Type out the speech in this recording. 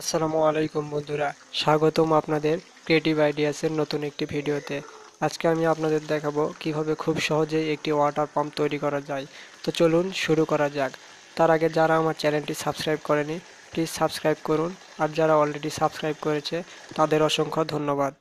আসসালামু আলাইকুম বন্ধুরা স্বাগতম আপনাদের ক্রিয়েটিভ আইডিয়াসের নতুন একটি ভিডিওতে আজকে আমি আপনাদের দেখাবো কিভাবে খুব সহজে একটি ওয়াটার পাম্প তৈরি করা যায় তো চলুন শুরু করা যাক তার আগে যারা আমার চ্যানেলটি সাবস্ক্রাইব করেনি প্লিজ সাবস্ক্রাইব করুন আর যারা অলরেডি সাবস্ক্রাইব করেছে তাদের অসংখ্য ধন্যবাদ